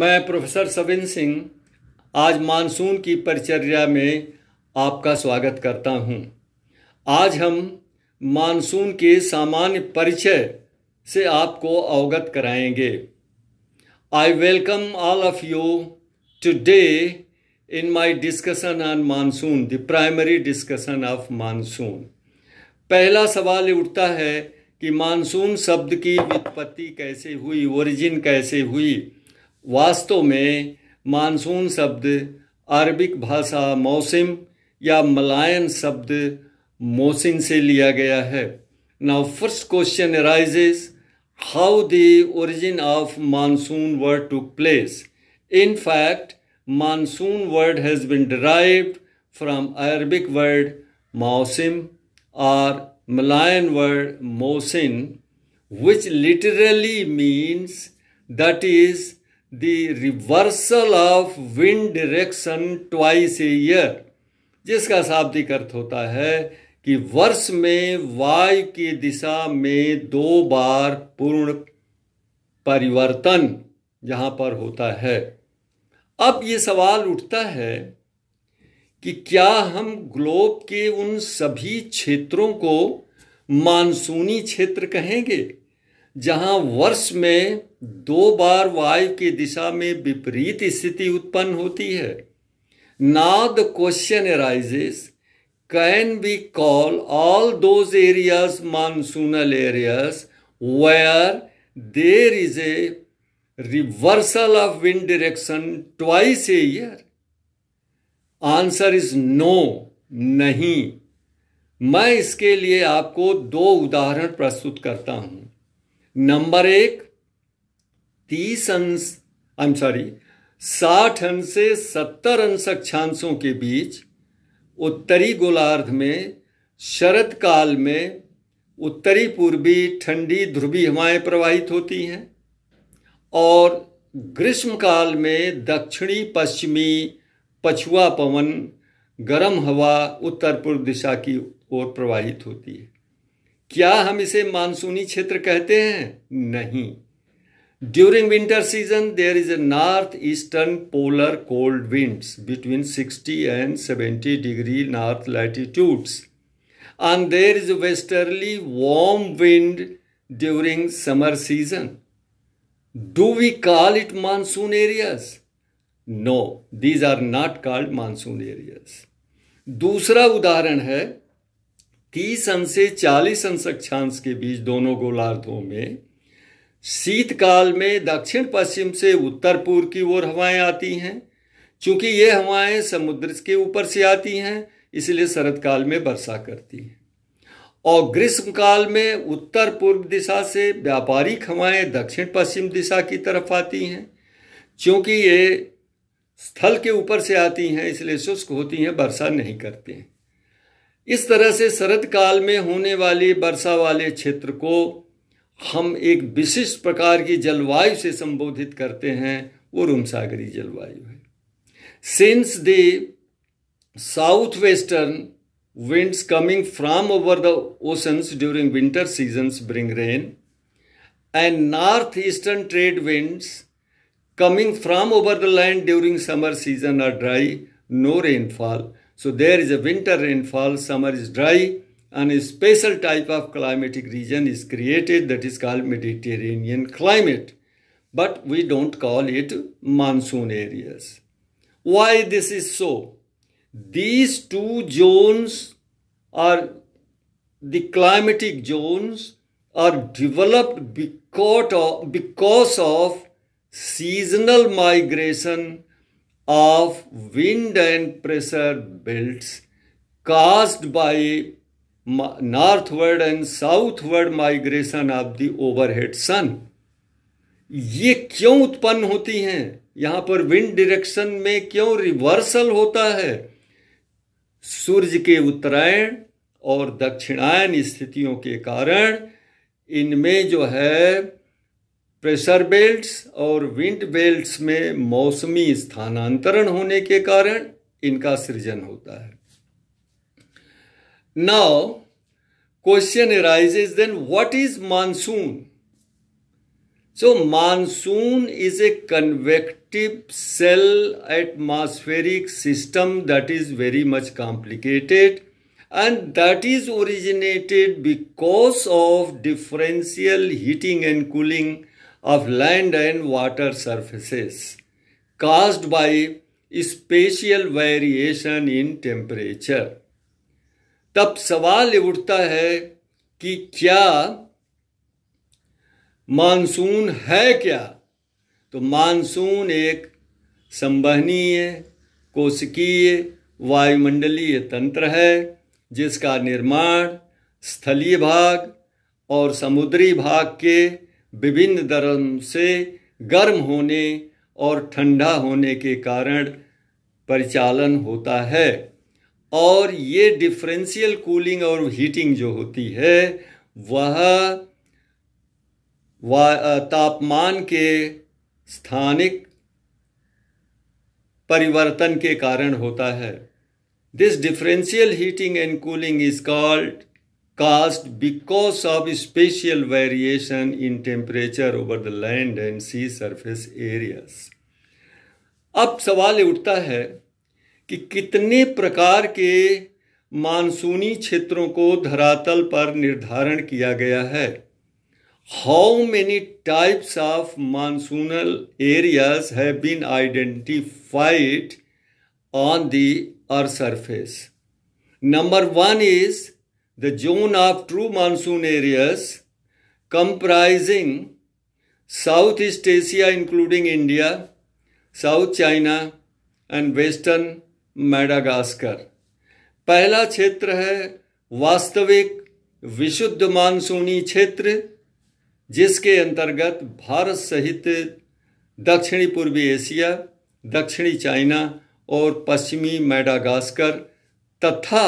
मैं प्रोफेसर सविन सिंह आज मानसून की परिचर्या में आपका स्वागत करता हूं। आज हम मानसून के सामान्य परिचय से आपको अवगत कराएंगे I welcome all of you today in my discussion on monsoon the primary discussion of monsoon पहला सवाल उठता है कि मानसून शब्द की व्युत्पत्ति कैसे हुई ओरिजिन कैसे हुई वास्तव में मानसून शब्द अरबिक भाषा मौसम या मलायन शब्द मोसिन से लिया गया है now first question rises how the origin of monsoon word took place in fact monsoon word has been derived from Arabic word mausam और मलायन वर्ड मोसिन which literally means that is the reversal of wind direction twice a year जिसका शाब्दिक अर्थ होता है कि वर्ष में वायु की दिशा में दो बार पूर्ण परिवर्तन यहां पर होता है अब ये सवाल उठता है कि क्या हम ग्लोब के उन सभी क्षेत्रों को मानसूनी क्षेत्र कहेंगे जहां वर्ष में दो बार वायु की दिशा में विपरीत स्थिति उत्पन्न होती है now the question arises can we call all those areas monsoonal areas where there is a reversal of wind direction twice a year answer is no नहीं मैं इसके लिए आपको दो उदाहरण प्रस्तुत करता हूं नंबर एक तीस अंश आई एम सॉरी साठ अंश से सत्तर अंश अक्षांशों के बीच उत्तरी गोलार्ध में शरद काल में उत्तरी पूर्वी ठंडी ध्रुवी हवाएं प्रवाहित होती हैं और ग्रीष्म काल में दक्षिणी पश्चिमी पछुआ पवन गर्म हवा उत्तर पूर्व दिशा की ओर प्रवाहित होती है क्या हम इसे मानसूनी क्षेत्र कहते हैं नहीं during winter season there is a north eastern polar cold winds between 60 and 70 degree north latitudes and there is westerly warm wind during summer season do we call it monsoon areas no these are not called monsoon areas दूसरा उदाहरण है तीस अंश से चालीस अंश अक्षांश के बीच दोनों गोलार्धों में शीतकाल में दक्षिण पश्चिम से उत्तर पूर्व की ओर हवाएं आती हैं क्योंकि ये हवाएं समुद्र के ऊपर से आती हैं इसलिए शरद काल में वर्षा करती हैं और ग्रीष्म काल में उत्तर पूर्व दिशा से व्यापारिक हवाएं दक्षिण पश्चिम दिशा की तरफ आती हैं क्योंकि ये स्थल के ऊपर से आती हैं इसलिए शुष्क होती हैं वर्षा नहीं करती हैं इस तरह से शरद काल में होने वाली वर्षा वाले क्षेत्र को हम एक विशिष्ट प्रकार की जलवायु से संबोधित करते हैं वो रूम सागरी जलवायु है since the south western winds coming from over the oceans during winter seasons bring rain and north eastern trade winds coming from over the land during summer season are dry no rainfall So there is a winter rainfall, summer is dry, and a special type of climatic region is created that is called Mediterranean climate. But we don't call it monsoon areas. Why this is so? These two zones are the climatic zones are developed because of, because of seasonal migration of wind and pressure belts caused by northward and southward migration of the overhead sun ये क्यों उत्पन्न होती हैं यहां पर wind direction में क्यों reversal होता है सूर्य के उत्तरायण और दक्षिणायन स्थितियों के कारण इनमें जो है प्रेशर बेल्ट्स और विंड बेल्ट्स में मौसमी स्थानांतरण होने के कारण इनका सृजन होता है now question arises then what is monsoon so monsoon is a convective cell atmospheric system that is very much complicated and that is originated because of differential heating and cooling of land and water surfaces caused by spatial variation in temperature. तब सवाल उठता है कि क्या monsoon है क्या तो monsoon एक संवहनीय कोशिकीय वायुमंडलीय तंत्र है जिसका निर्माण स्थलीय भाग और समुद्री भाग के विभिन्न धर्म से गर्म होने और ठंडा होने के कारण परिचालन होता है और ये डिफरेंशियल कूलिंग और हीटिंग जो होती है वह तापमान के स्थानिक परिवर्तन के कारण होता है this differential heating and cooling is called caused because of spatial variation in temperature over the land and sea surface areas. अब सवाल उठता है कि कितने प्रकार के मानसूनी क्षेत्रों को धरातल पर निर्धारण किया गया है how many types of monsoonal areas have been identified on the earth surface number one is The zone of true monsoon areas comprising Southeast Asia including India, South China and Western madagascar पहला क्षेत्र है वास्तविक विशुद्ध मानसूनी क्षेत्र जिसके अंतर्गत भारत सहित दक्षिणी पूर्वी एशिया दक्षिणी चाइना और पश्चिमी मेडागास्कर तथा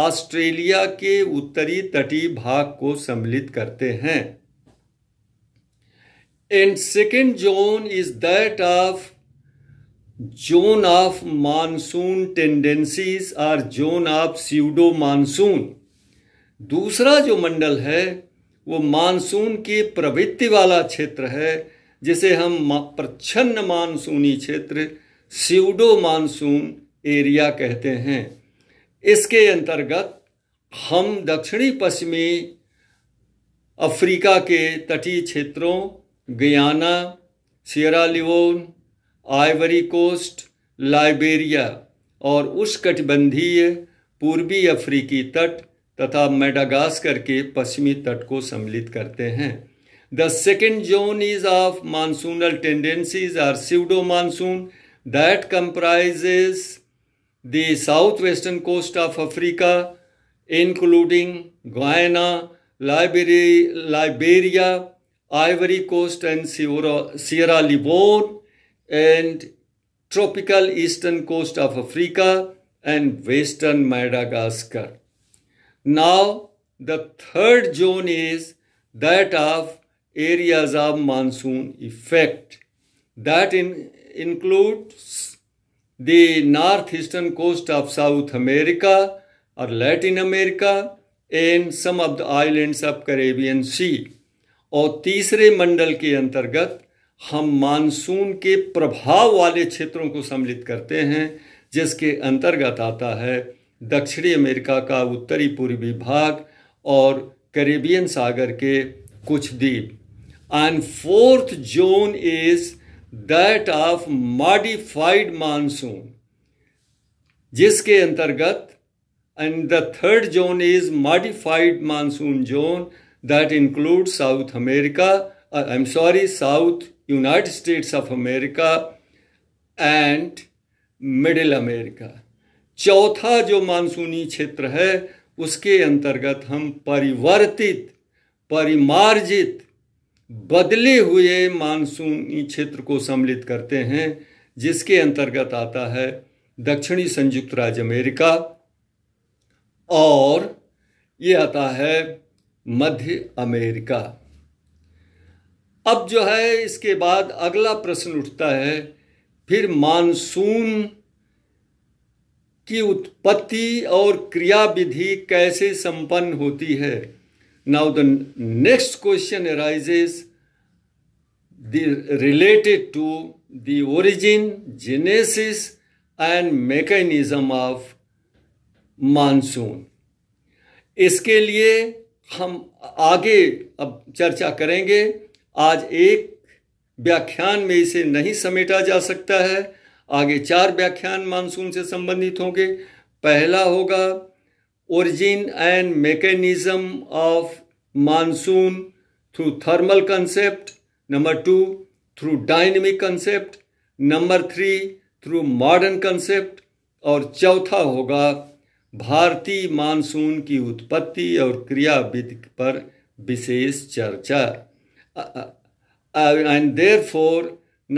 ऑस्ट्रेलिया के उत्तरी तटीय भाग को सम्मिलित करते हैं and second zone is that of zone of monsoon tendencies or zone of pseudo monsoon दूसरा जो मंडल है वो मानसून की प्रवृत्ति वाला क्षेत्र है जिसे हम प्रच्छन्न मानसूनी क्षेत्र सीडो मानसून एरिया कहते हैं इसके अंतर्गत हम दक्षिणी पश्चिमी अफ्रीका के तटीय क्षेत्रों Guinea Sierra Leone Ivory Coast Liberia और उस कटिबंधीय पूर्वी अफ्रीकी तट तथा मेडागास्कर के पश्चिमी तट को सम्मिलित करते हैं the second zone is of monsoonal tendencies or pseudo monsoon that comprises the southwestern coast of Africa, including Guyana, Liberia, Liberia Ivory Coast and Sierra, Sierra Leone, and tropical eastern coast of Africa and western Madagascar. Now, the third zone is that of areas of monsoon effect. That in, includes the northeastern coast of South America or Latin America and some of the islands of Caribbean Sea. और तीसरे मंडल के अंतर्गत हम monsoon के प्रभाव वाले क्षेत्रों को सम्मिलित करते हैं जिसके अंतर्गत आता है दक्षिणी अमेरिका का उत्तरी पूर्वी भाग और करेबियन सागर के कुछ द्वीप and fourth zone is that of modified monsoon जिसके अंतर्गत and the third zone is modified monsoon zone that includes south america uh, i'm sorry south united states of america and middle america चौथा जो मानसूनी क्षेत्र है उसके अंतर्गत हम परिवर्तित परिमार्जित बदले हुए मानसूनी क्षेत्र को सम्मिलित करते हैं जिसके अंतर्गत आता है दक्षिणी संयुक्त राज्य अमेरिका और ये आता है मध्य अमेरिका अब जो है इसके बाद अगला प्रश्न उठता है फिर मानसून की उत्पत्ति और क्रियाविधि कैसे संपन्न होती है Now the next question arises the, related to the origin, genesis and mechanism of monsoon इसके लिए हम आगे अब चर्चा करेंगे आज एक व्याख्यान में इसे नहीं समेटा जा सकता है आगे चार व्याख्यान मानसून से संबंधित होंगे पहला होगा origin and mechanism of monsoon through thermal concept number 2 through dynamic concept number three through modern concept और चौथा होगा भारतीय मानसून की उत्पत्ति और क्रियाविद पर विशेष चर्चा and there four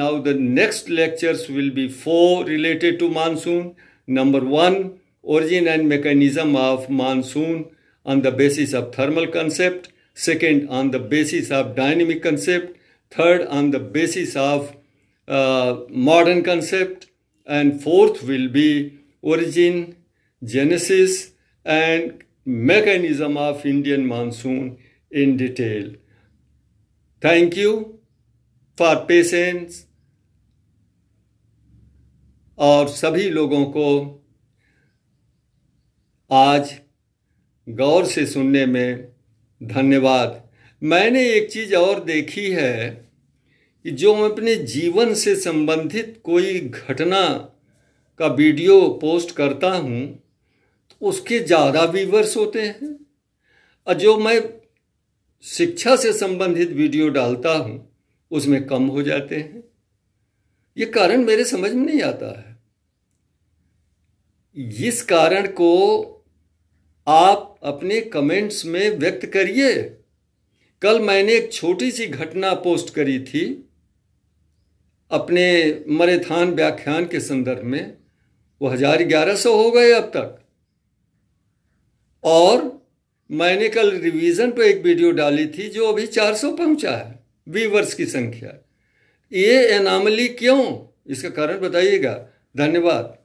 now the next lectures will be for related to monsoon number one origin and mechanism of monsoon on the basis of thermal concept, second on the basis of dynamic concept, third on the basis of uh, modern concept, and fourth will be origin, genesis, and mechanism of Indian monsoon in detail. Thank you for patience और सभी लोगों को आज गौर से सुनने में धन्यवाद मैंने एक चीज़ और देखी है कि जो हम अपने जीवन से संबंधित कोई घटना का वीडियो पोस्ट करता हूँ तो उसके ज़्यादा व्यूवर्स होते हैं और जो मैं शिक्षा से संबंधित वीडियो डालता हूँ उसमें कम हो जाते हैं ये कारण मेरे समझ में नहीं आता है इस कारण को आप अपने कमेंट्स में व्यक्त करिए कल मैंने एक छोटी सी घटना पोस्ट करी थी अपने मरेथान व्याख्यान के संदर्भ में वो हजार ग्यारह सौ हो गए अब तक और मैंने कल रिवीजन पर एक वीडियो डाली थी जो अभी चार सौ पहुंचा है वीवर्स की संख्या ये एनामली क्यों इसका कारण बताइएगा धन्यवाद